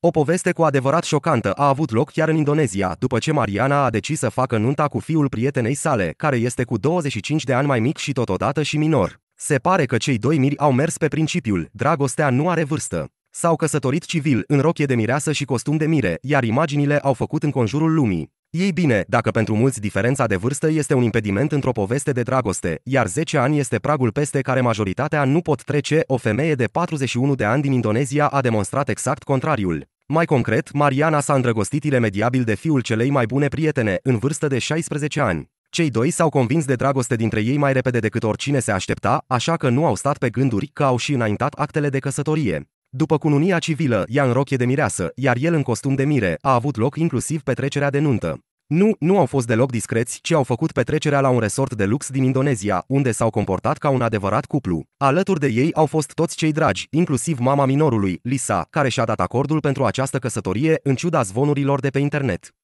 O poveste cu adevărat șocantă a avut loc chiar în Indonezia, după ce Mariana a decis să facă nunta cu fiul prietenei sale, care este cu 25 de ani mai mic și totodată și minor. Se pare că cei doi miri au mers pe principiul, dragostea nu are vârstă. S-au căsătorit civil, în rochie de mireasă și costum de mire, iar imaginile au făcut în conjurul lumii. Ei bine, dacă pentru mulți diferența de vârstă este un impediment într-o poveste de dragoste, iar 10 ani este pragul peste care majoritatea nu pot trece, o femeie de 41 de ani din Indonezia a demonstrat exact contrariul. Mai concret, Mariana s-a îndrăgostit iremediabil de fiul celei mai bune prietene, în vârstă de 16 ani. Cei doi s-au convins de dragoste dintre ei mai repede decât oricine se aștepta, așa că nu au stat pe gânduri că au și înaintat actele de căsătorie. După cununia civilă, ea în rochie de mireasă, iar el în costum de mire, a avut loc inclusiv petrecerea de nuntă. Nu, nu au fost deloc discreți, ci au făcut petrecerea la un resort de lux din Indonezia, unde s-au comportat ca un adevărat cuplu. Alături de ei au fost toți cei dragi, inclusiv mama minorului, Lisa, care și-a dat acordul pentru această căsătorie, în ciuda zvonurilor de pe internet.